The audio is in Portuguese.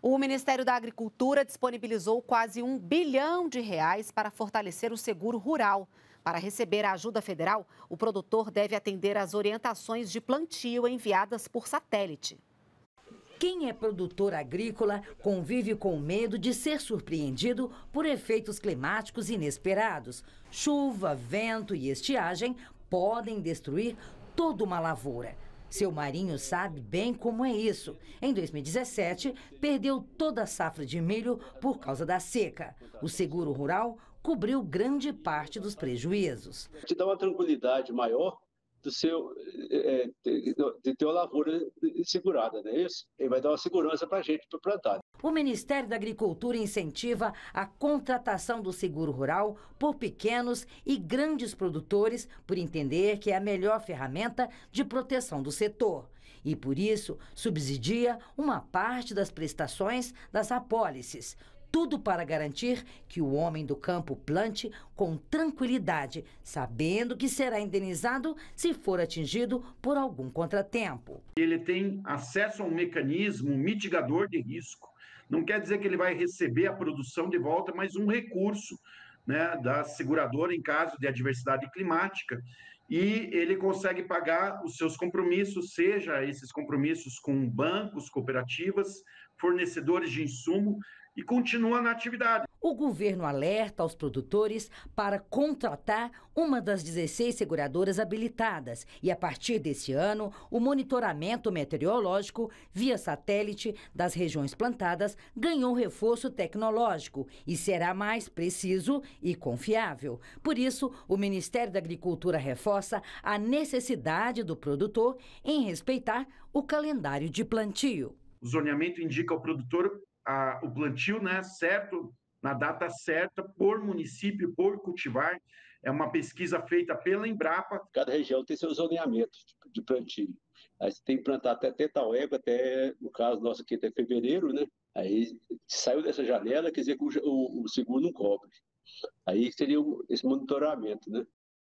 O Ministério da Agricultura disponibilizou quase um bilhão de reais para fortalecer o seguro rural. Para receber a ajuda federal, o produtor deve atender às orientações de plantio enviadas por satélite. Quem é produtor agrícola convive com medo de ser surpreendido por efeitos climáticos inesperados. Chuva, vento e estiagem podem destruir toda uma lavoura. Seu Marinho sabe bem como é isso. Em 2017, perdeu toda a safra de milho por causa da seca. O seguro rural cobriu grande parte dos prejuízos. Te dá uma tranquilidade maior do seu é, é de, de ter uma lavoura segurada, não é isso? Ele vai dar uma segurança para a gente para plantar. O Ministério da Agricultura incentiva a contratação do seguro rural por pequenos e grandes produtores, por entender que é a melhor ferramenta de proteção do setor. E por isso subsidia uma parte das prestações das apólices, tudo para garantir que o homem do campo plante com tranquilidade, sabendo que será indenizado se for atingido por algum contratempo. Ele tem acesso a um mecanismo mitigador de risco. Não quer dizer que ele vai receber a produção de volta, mas um recurso né, da seguradora em caso de adversidade climática e ele consegue pagar os seus compromissos, seja esses compromissos com bancos, cooperativas, fornecedores de insumo e continua na atividade. O governo alerta aos produtores para contratar uma das 16 seguradoras habilitadas e, a partir desse ano, o monitoramento meteorológico via satélite das regiões plantadas ganhou reforço tecnológico e será mais preciso e confiável. Por isso, o Ministério da Agricultura reforça a necessidade do produtor em respeitar o calendário de plantio o zoneamento indica ao produtor a, o plantio né, certo, na data certa, por município, por cultivar. É uma pesquisa feita pela Embrapa. Cada região tem seu zoneamento de plantio. Aí você tem que plantar até tetaueba, até, no caso nosso aqui, até fevereiro, né? Aí saiu dessa janela, quer dizer que o, o, o seguro não cobre. Aí seria esse monitoramento, né?